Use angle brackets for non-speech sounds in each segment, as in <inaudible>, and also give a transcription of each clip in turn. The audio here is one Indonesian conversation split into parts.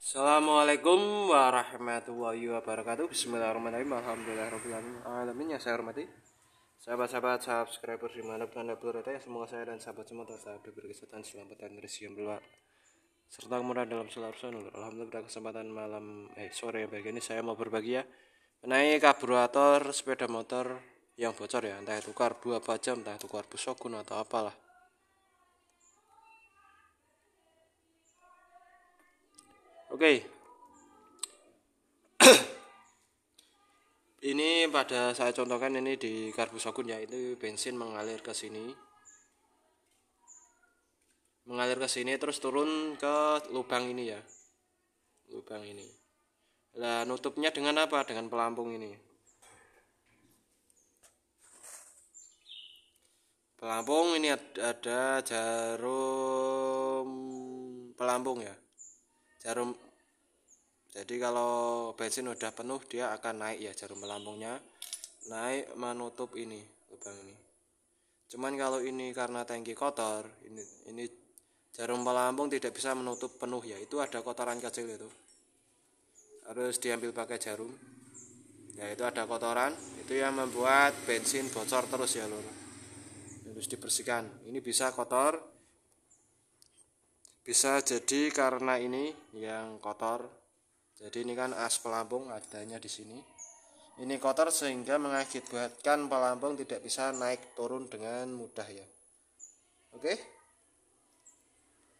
Assalamualaikum warahmatullahi wabarakatuh Bismillahirrahmanirrahim Alhamdulillahirrahmanirrahim Yang saya hormati Sahabat-sahabat subscriber dimanapun anda berada yang Semoga saya dan sahabat semua tetap diberi kesehatan Selamat dan rezeki yang berlimpah serta kemudahan dalam selalu Alhamdulillah Alhamdulillah kesempatan malam eh sore yang ini saya mau berbagi ya mengenai karburator sepeda motor yang bocor ya entah itu karbu apa jam entah itu karbu shogun atau apalah Oke. Okay. <coughs> ini pada saya contohkan ini di ya itu bensin mengalir ke sini. Mengalir ke sini terus turun ke lubang ini ya. Lubang ini. Lah nutupnya dengan apa? Dengan pelampung ini. Pelampung ini ada jarum pelampung ya jarum jadi kalau bensin udah penuh dia akan naik ya jarum melambungnya naik menutup ini lubang ini cuman kalau ini karena tangki kotor ini ini jarum pelampung tidak bisa menutup penuh ya itu ada kotoran kecil itu harus diambil pakai jarum ya itu ada kotoran itu yang membuat bensin bocor terus ya lor harus dibersihkan ini bisa kotor bisa jadi karena ini yang kotor jadi ini kan as pelampung adanya di sini ini kotor sehingga mengakibatkan pelampung tidak bisa naik turun dengan mudah ya oke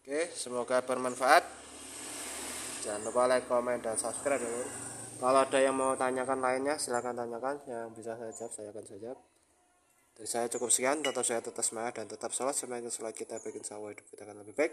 oke semoga bermanfaat jangan lupa like comment, dan subscribe ya kalau ada yang mau tanyakan lainnya silahkan tanyakan yang bisa saya jawab saya akan jawab dari saya cukup sekian tetap saya tetap semangat dan tetap sholat semoga sholat kita bikin sawah hidup kita akan lebih baik